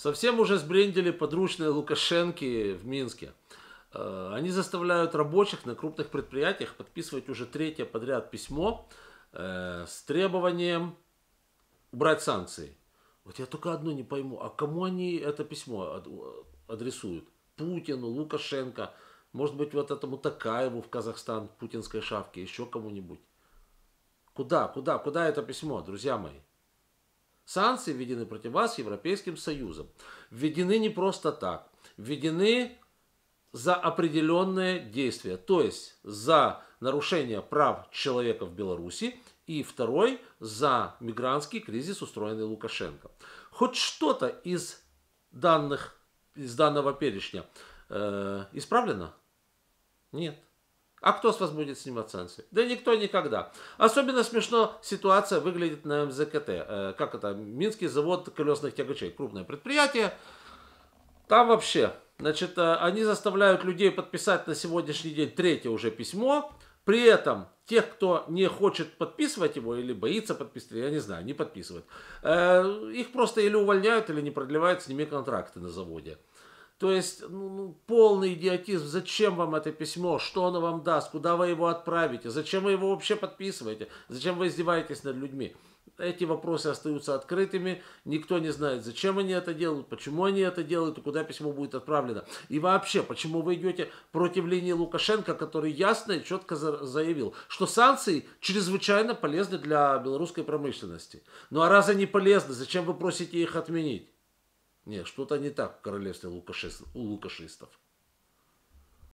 Совсем уже сбрендили подручные Лукашенки в Минске. Э, они заставляют рабочих на крупных предприятиях подписывать уже третье подряд письмо э, с требованием убрать санкции. Вот я только одно не пойму, а кому они это письмо адресуют? Путину, Лукашенко, может быть, вот этому Такаеву в Казахстан, путинской шавке, еще кому-нибудь. Куда, куда, куда это письмо, друзья мои? Санкции введены против вас Европейским Союзом. Введены не просто так. Введены за определенные действия, то есть за нарушение прав человека в Беларуси и второй за мигрантский кризис, устроенный Лукашенко. Хоть что-то из данных, из данного перечня э, исправлено? Нет. А кто с вас будет снимать санкции? Да никто никогда. Особенно смешно ситуация выглядит на МЗКТ. Э, как это? Минский завод колесных тягачей. Крупное предприятие. Там вообще, значит, э, они заставляют людей подписать на сегодняшний день третье уже письмо. При этом тех, кто не хочет подписывать его или боится подписать, я не знаю, не подписывает, э, их просто или увольняют, или не продлевают с ними контракты на заводе. То есть ну, ну, полный идиотизм. Зачем вам это письмо? Что оно вам даст? Куда вы его отправите? Зачем вы его вообще подписываете? Зачем вы издеваетесь над людьми? Эти вопросы остаются открытыми. Никто не знает, зачем они это делают, почему они это делают и куда письмо будет отправлено. И вообще, почему вы идете против линии Лукашенко, который ясно и четко заявил, что санкции чрезвычайно полезны для белорусской промышленности. Ну а раз они полезны, зачем вы просите их отменить? Нет, что-то не так в королевстве лукашист, у лукашистов.